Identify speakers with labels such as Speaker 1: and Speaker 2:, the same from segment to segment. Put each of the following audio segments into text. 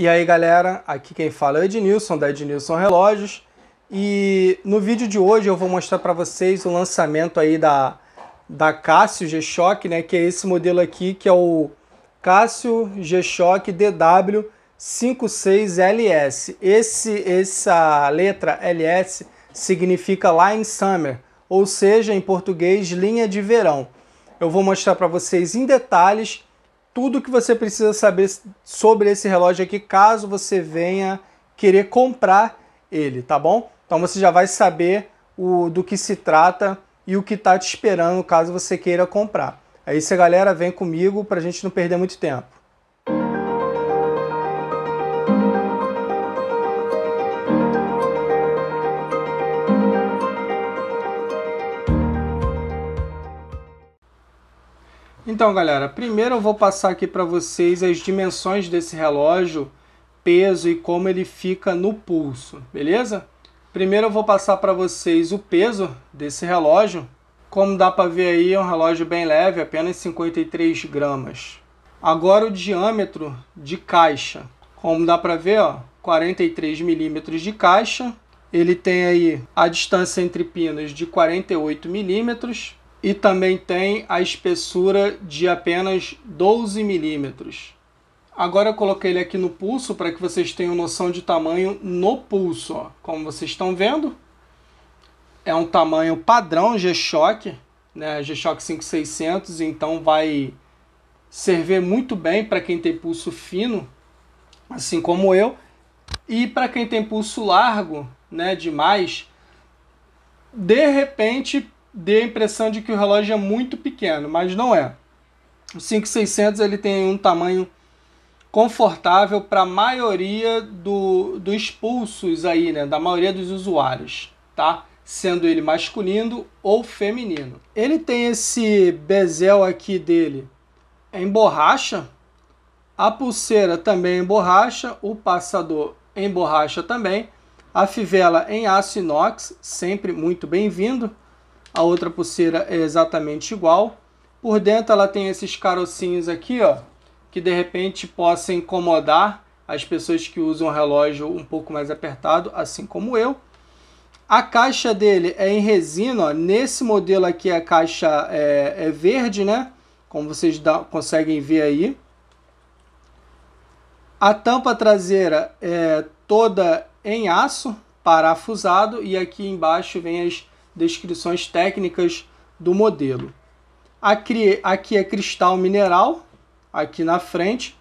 Speaker 1: E aí galera, aqui quem fala é Ednilson, da Ednilson Relógios. E no vídeo de hoje eu vou mostrar para vocês o lançamento aí da, da Casio G-Shock, né? Que é esse modelo aqui, que é o Casio G-Shock DW56LS. Esse, essa letra LS significa Line Summer, ou seja, em português, linha de verão. Eu vou mostrar para vocês em detalhes tudo que você precisa saber sobre esse relógio aqui, caso você venha querer comprar ele, tá bom? Então você já vai saber o, do que se trata e o que está te esperando caso você queira comprar. É isso, galera. Vem comigo para a gente não perder muito tempo. Então, galera, primeiro eu vou passar aqui para vocês as dimensões desse relógio, peso e como ele fica no pulso, beleza? Primeiro eu vou passar para vocês o peso desse relógio. Como dá para ver aí, é um relógio bem leve, apenas 53 gramas. Agora o diâmetro de caixa. Como dá para ver, ó, 43 milímetros de caixa. Ele tem aí a distância entre pinos de 48 milímetros e também tem a espessura de apenas 12 milímetros. Agora eu coloquei ele aqui no pulso para que vocês tenham noção de tamanho no pulso. Ó. Como vocês estão vendo, é um tamanho padrão G-Shock, né? G-Shock 5600, então vai servir muito bem para quem tem pulso fino, assim como eu, e para quem tem pulso largo, né, demais, de repente dê a impressão de que o relógio é muito pequeno, mas não é. O 5600 ele tem um tamanho confortável para a maioria do, dos pulsos aí, né, da maioria dos usuários, tá? Sendo ele masculino ou feminino. Ele tem esse bezel aqui dele em borracha, a pulseira também em borracha, o passador em borracha também, a fivela em aço inox, sempre muito bem-vindo. A outra pulseira é exatamente igual. Por dentro ela tem esses carocinhos aqui, ó, que de repente possa incomodar as pessoas que usam um relógio um pouco mais apertado, assim como eu. A caixa dele é em resina, ó. nesse modelo aqui a caixa é, é verde, né? Como vocês conseguem ver aí. A tampa traseira é toda em aço, parafusado, e aqui embaixo vem as descrições técnicas do modelo. Aqui, aqui é cristal mineral, aqui na frente.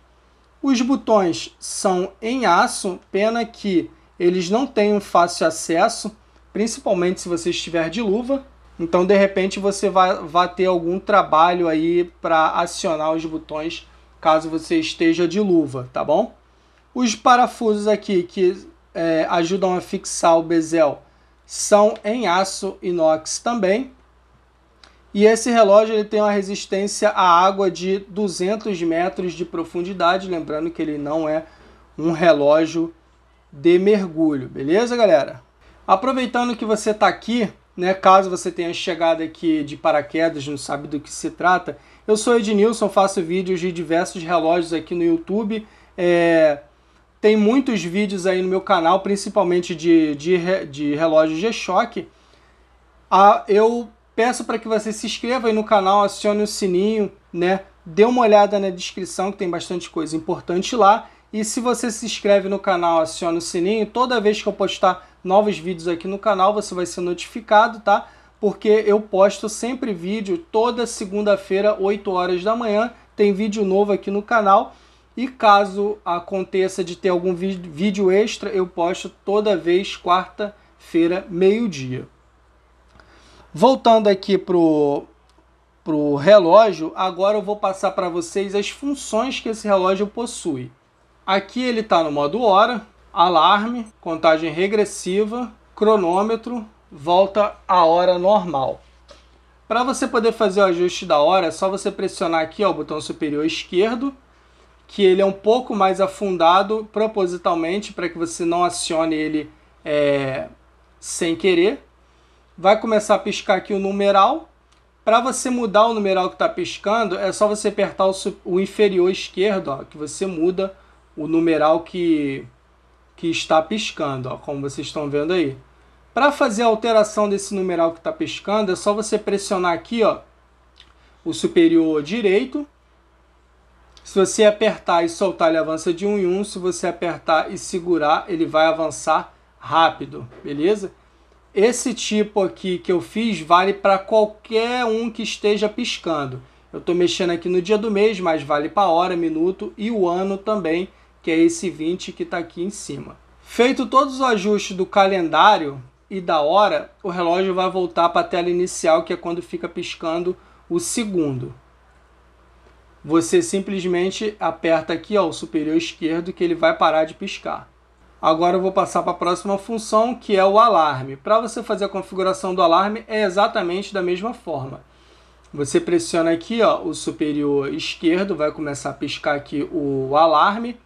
Speaker 1: Os botões são em aço, pena que eles não têm um fácil acesso, principalmente se você estiver de luva. Então, de repente, você vai, vai ter algum trabalho aí para acionar os botões caso você esteja de luva, tá bom? Os parafusos aqui que é, ajudam a fixar o bezel são em aço inox também. E esse relógio ele tem uma resistência à água de 200 metros de profundidade, lembrando que ele não é um relógio de mergulho, beleza, galera? Aproveitando que você está aqui, né, caso você tenha chegado aqui de paraquedas, não sabe do que se trata, eu sou Ednilson, faço vídeos de diversos relógios aqui no YouTube, é, tem muitos vídeos aí no meu canal, principalmente de, de, de relógio G-Shock. Ah, eu peço para que você se inscreva aí no canal, acione o sininho, né? Dê uma olhada na descrição que tem bastante coisa importante lá. E se você se inscreve no canal, aciona o sininho, toda vez que eu postar novos vídeos aqui no canal, você vai ser notificado, tá? Porque eu posto sempre vídeo toda segunda-feira, 8 horas da manhã, tem vídeo novo aqui no canal. E caso aconteça de ter algum vídeo extra, eu posto toda vez quarta-feira, meio-dia. Voltando aqui pro pro relógio, agora eu vou passar para vocês as funções que esse relógio possui. Aqui ele está no modo hora, alarme, contagem regressiva, cronômetro, volta à hora normal. Para você poder fazer o ajuste da hora, é só você pressionar aqui ó, o botão superior esquerdo que ele é um pouco mais afundado propositalmente para que você não acione ele é, sem querer. Vai começar a piscar aqui o numeral. Para você mudar o numeral que está piscando, é só você apertar o, o inferior esquerdo, ó, que você muda o numeral que, que está piscando, ó, como vocês estão vendo aí. Para fazer a alteração desse numeral que está piscando, é só você pressionar aqui ó, o superior direito se você apertar e soltar, ele avança de 1 um em 1. Um. Se você apertar e segurar, ele vai avançar rápido, beleza? Esse tipo aqui que eu fiz vale para qualquer um que esteja piscando. Eu estou mexendo aqui no dia do mês, mas vale para hora, minuto e o ano também, que é esse 20 que está aqui em cima. Feito todos os ajustes do calendário e da hora, o relógio vai voltar para a tela inicial, que é quando fica piscando o segundo você simplesmente aperta aqui ó, o superior esquerdo que ele vai parar de piscar. Agora eu vou passar para a próxima função, que é o alarme. Para você fazer a configuração do alarme é exatamente da mesma forma. Você pressiona aqui ó, o superior esquerdo, vai começar a piscar aqui o alarme.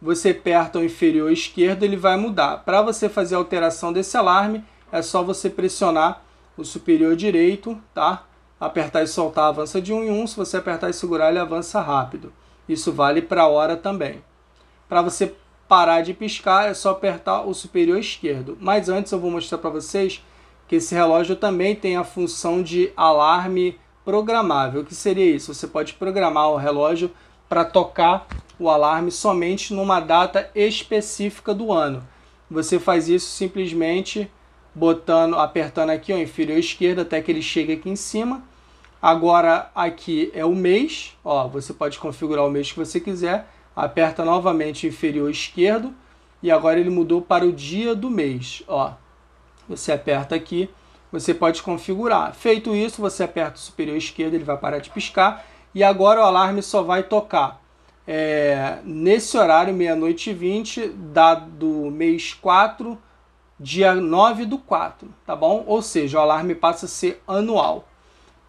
Speaker 1: Você aperta o inferior esquerdo, ele vai mudar. Para você fazer a alteração desse alarme, é só você pressionar o superior direito, tá? apertar e soltar avança de 1 em 1, se você apertar e segurar ele avança rápido. Isso vale para a hora também. Para você parar de piscar é só apertar o superior esquerdo. Mas antes eu vou mostrar para vocês que esse relógio também tem a função de alarme programável. O que seria isso? Você pode programar o relógio para tocar o alarme somente numa data específica do ano. Você faz isso simplesmente botando, apertando aqui o inferior esquerdo até que ele chegue aqui em cima Agora aqui é o mês, ó, você pode configurar o mês que você quiser, aperta novamente o inferior esquerdo e agora ele mudou para o dia do mês, ó. Você aperta aqui, você pode configurar. Feito isso, você aperta o superior esquerdo, ele vai parar de piscar e agora o alarme só vai tocar é, nesse horário, meia-noite e 20, do mês 4, dia 9 do 4, tá bom? Ou seja, o alarme passa a ser anual.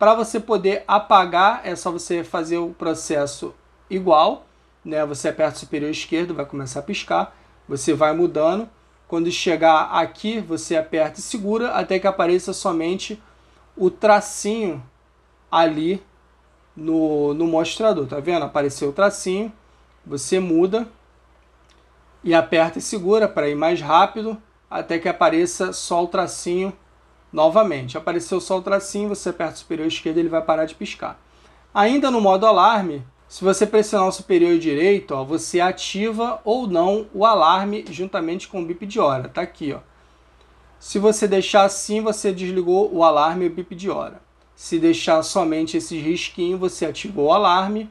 Speaker 1: Para você poder apagar, é só você fazer o processo igual, né? Você aperta o superior esquerdo, vai começar a piscar, você vai mudando. Quando chegar aqui, você aperta e segura até que apareça somente o tracinho ali no, no mostrador, tá vendo? Apareceu o tracinho, você muda e aperta e segura para ir mais rápido até que apareça só o tracinho Novamente, apareceu só o tracinho, você aperta o superior esquerdo ele vai parar de piscar. Ainda no modo alarme, se você pressionar o superior direito, ó, você ativa ou não o alarme juntamente com o bip de hora. Tá aqui, ó. Se você deixar assim, você desligou o alarme e o bip de hora. Se deixar somente esses risquinho, você ativou o alarme.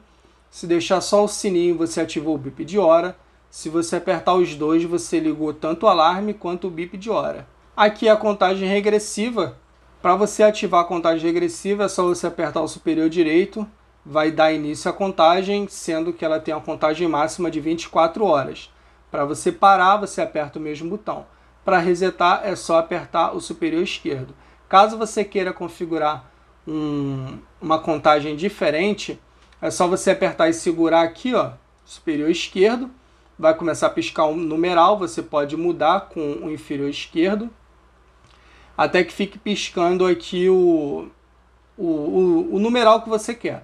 Speaker 1: Se deixar só o sininho, você ativou o bip de hora. Se você apertar os dois, você ligou tanto o alarme quanto o bip de hora. Aqui a contagem regressiva. Para você ativar a contagem regressiva, é só você apertar o superior direito, vai dar início à contagem, sendo que ela tem uma contagem máxima de 24 horas. Para você parar, você aperta o mesmo botão. Para resetar, é só apertar o superior esquerdo. Caso você queira configurar um, uma contagem diferente, é só você apertar e segurar aqui, ó, superior esquerdo. Vai começar a piscar um numeral, você pode mudar com o inferior esquerdo até que fique piscando aqui o, o, o, o numeral que você quer.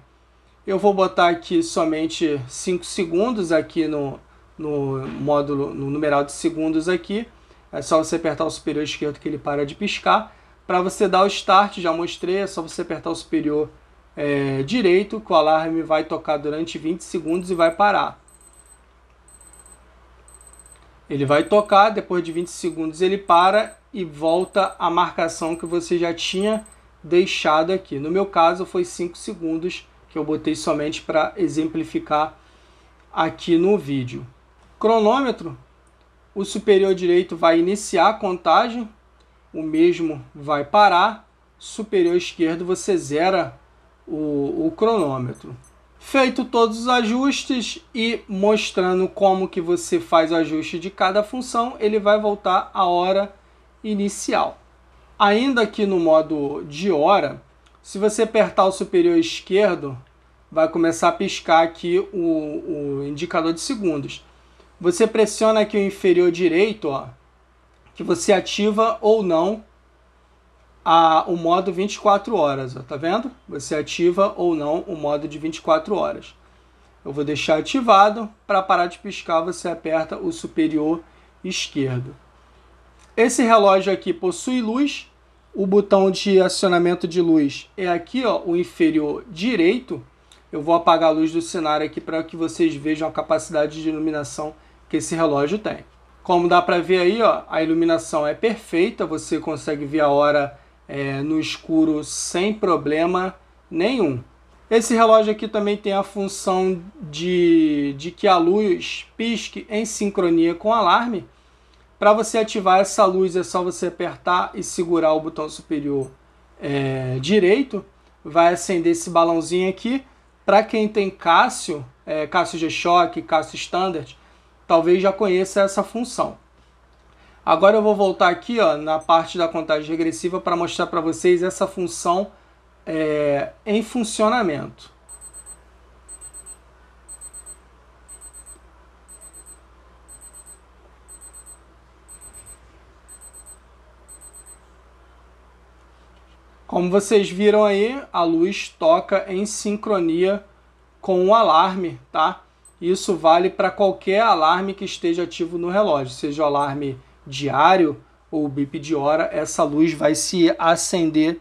Speaker 1: Eu vou botar aqui somente 5 segundos aqui no, no módulo, no numeral de segundos aqui. É só você apertar o superior esquerdo que ele para de piscar. Para você dar o start, já mostrei, é só você apertar o superior é, direito, que o alarme vai tocar durante 20 segundos e vai parar. Ele vai tocar, depois de 20 segundos ele para e volta à marcação que você já tinha deixado aqui. No meu caso foi 5 segundos que eu botei somente para exemplificar aqui no vídeo. Cronômetro, o superior direito vai iniciar a contagem, o mesmo vai parar, superior esquerdo você zera o, o cronômetro. Feito todos os ajustes e mostrando como que você faz o ajuste de cada função, ele vai voltar à hora inicial. Ainda aqui no modo de hora, se você apertar o superior esquerdo, vai começar a piscar aqui o, o indicador de segundos. Você pressiona aqui o inferior direito, ó, que você ativa ou não a, o modo 24 horas, ó, tá vendo? Você ativa ou não o modo de 24 horas. Eu vou deixar ativado, para parar de piscar você aperta o superior esquerdo. Esse relógio aqui possui luz, o botão de acionamento de luz é aqui, ó, o inferior direito. Eu vou apagar a luz do cenário aqui para que vocês vejam a capacidade de iluminação que esse relógio tem. Como dá para ver aí, ó, a iluminação é perfeita, você consegue ver a hora é, no escuro sem problema nenhum. Esse relógio aqui também tem a função de, de que a luz pisque em sincronia com o alarme. Para você ativar essa luz é só você apertar e segurar o botão superior é, direito. Vai acender esse balãozinho aqui. Para quem tem Cássio, é, G-Shock, Cássio Standard, talvez já conheça essa função. Agora eu vou voltar aqui ó, na parte da contagem regressiva para mostrar para vocês essa função é, em funcionamento. Como vocês viram aí, a luz toca em sincronia com o alarme, tá? Isso vale para qualquer alarme que esteja ativo no relógio, seja o alarme diário ou bip de hora, essa luz vai se acender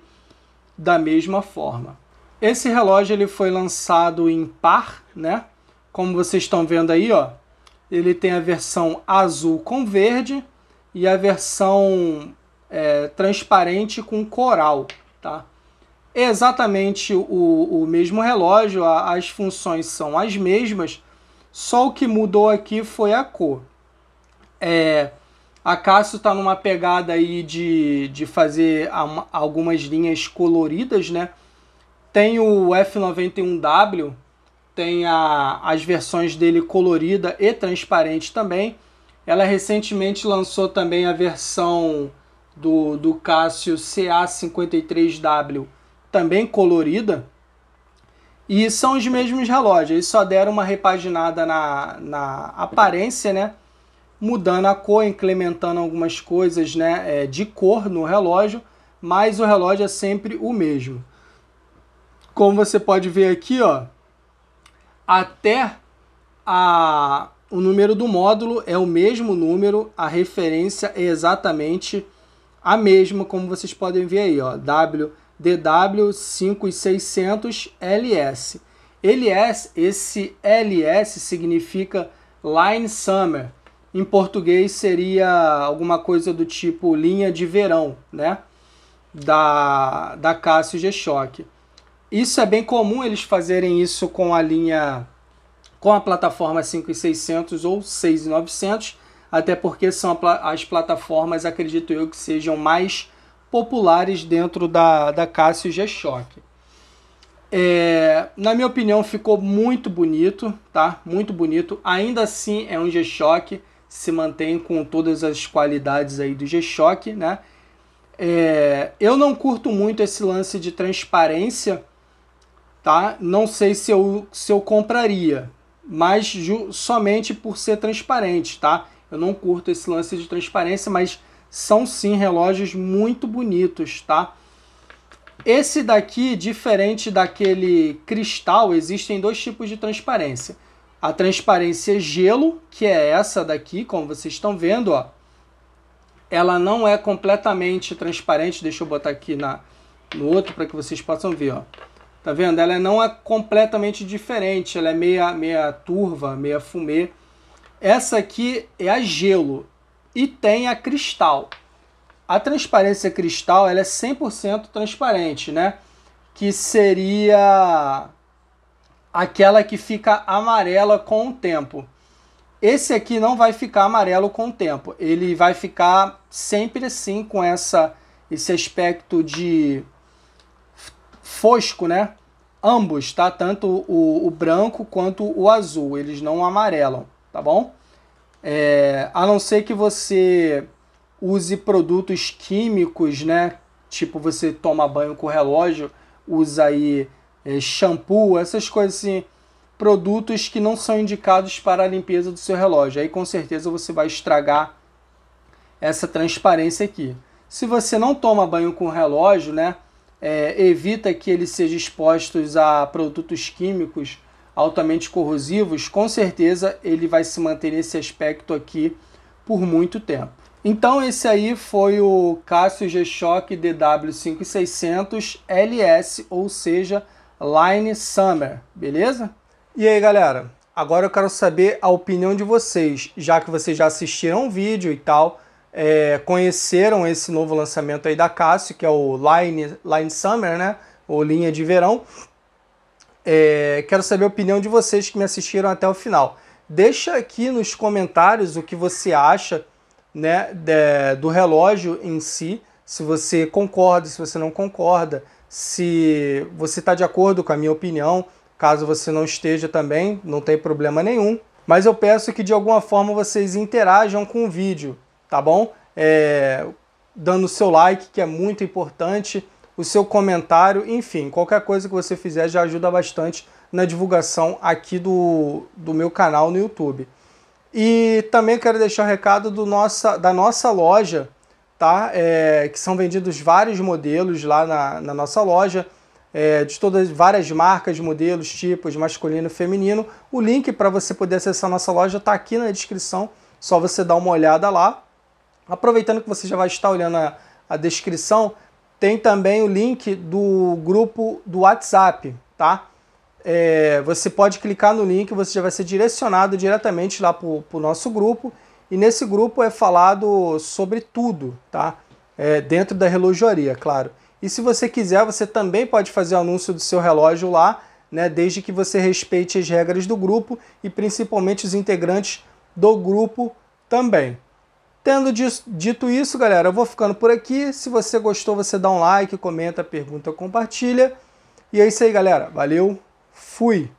Speaker 1: da mesma forma. Esse relógio ele foi lançado em par, né? Como vocês estão vendo aí, ó, ele tem a versão azul com verde e a versão é, transparente com coral, tá? É exatamente o, o mesmo relógio, a, as funções são as mesmas, só o que mudou aqui foi a cor. É, a Cássio está numa pegada aí de, de fazer algumas linhas coloridas, né? Tem o F91W, tem a, as versões dele colorida e transparente também. Ela recentemente lançou também a versão do, do Cássio CA53W, também colorida. E são os mesmos relógios, eles só deram uma repaginada na, na aparência, né? mudando a cor, incrementando algumas coisas né, é, de cor no relógio, mas o relógio é sempre o mesmo. Como você pode ver aqui, ó, até a, o número do módulo é o mesmo número, a referência é exatamente a mesma, como vocês podem ver aí, ó, WDW5600LS. LS, é, esse LS significa Line Summer, em português seria alguma coisa do tipo linha de verão, né? Da, da Cássio G-Shock. Isso é bem comum eles fazerem isso com a linha, com a plataforma 5600 ou 6900, até porque são as plataformas, acredito eu, que sejam mais populares dentro da, da Cássio G-Shock. É, na minha opinião, ficou muito bonito, tá? Muito bonito. Ainda assim, é um G-Shock se mantém com todas as qualidades aí do G-Shock, né? É, eu não curto muito esse lance de transparência, tá? Não sei se eu, se eu compraria, mas somente por ser transparente, tá? Eu não curto esse lance de transparência, mas são sim relógios muito bonitos, tá? Esse daqui, diferente daquele cristal, existem dois tipos de transparência a transparência gelo, que é essa daqui, como vocês estão vendo, ó, ela não é completamente transparente. Deixa eu botar aqui na, no outro para que vocês possam ver. Ó. Tá vendo? Ela não é completamente diferente, ela é meia, meia turva, meia fumê. Essa aqui é a gelo e tem a cristal. A transparência cristal ela é 100% transparente, né? Que seria aquela que fica amarela com o tempo. Esse aqui não vai ficar amarelo com o tempo, ele vai ficar sempre assim com essa esse aspecto de fosco, né? Ambos, tá? Tanto o, o branco quanto o azul, eles não amarelam, tá bom? É, a não ser que você use produtos químicos, né? Tipo você toma banho com relógio, usa aí é, shampoo, essas coisas assim, produtos que não são indicados para a limpeza do seu relógio. Aí com certeza você vai estragar essa transparência aqui. Se você não toma banho com o relógio, né, é, evita que ele seja exposto a produtos químicos altamente corrosivos, com certeza ele vai se manter nesse aspecto aqui por muito tempo. Então esse aí foi o Casio G-Shock DW5600 LS, ou seja, Line Summer, beleza? E aí, galera? Agora eu quero saber a opinião de vocês, já que vocês já assistiram o vídeo e tal, é, conheceram esse novo lançamento aí da Cássio, que é o Line, Line Summer, né? Ou linha de verão. É, quero saber a opinião de vocês que me assistiram até o final. Deixa aqui nos comentários o que você acha né, de, do relógio em si, se você concorda, se você não concorda, se você está de acordo com a minha opinião. Caso você não esteja também, não tem problema nenhum. Mas eu peço que de alguma forma vocês interajam com o vídeo, tá bom? É, dando o seu like, que é muito importante, o seu comentário, enfim, qualquer coisa que você fizer já ajuda bastante na divulgação aqui do, do meu canal no YouTube. E também quero deixar o um recado do nossa, da nossa loja tá? É, que são vendidos vários modelos lá na, na nossa loja, é, de todas várias marcas, modelos, tipos, masculino e feminino. O link para você poder acessar a nossa loja está aqui na descrição, só você dar uma olhada lá. Aproveitando que você já vai estar olhando a, a descrição, tem também o link do grupo do WhatsApp, tá? É, você pode clicar no link, você já vai ser direcionado diretamente lá para o nosso grupo e nesse grupo é falado sobre tudo, tá? É, dentro da relojoaria, claro. E se você quiser, você também pode fazer anúncio do seu relógio lá, né? Desde que você respeite as regras do grupo e principalmente os integrantes do grupo também. Tendo dito isso, galera, eu vou ficando por aqui. Se você gostou, você dá um like, comenta, pergunta, compartilha. E é isso aí, galera. Valeu, fui!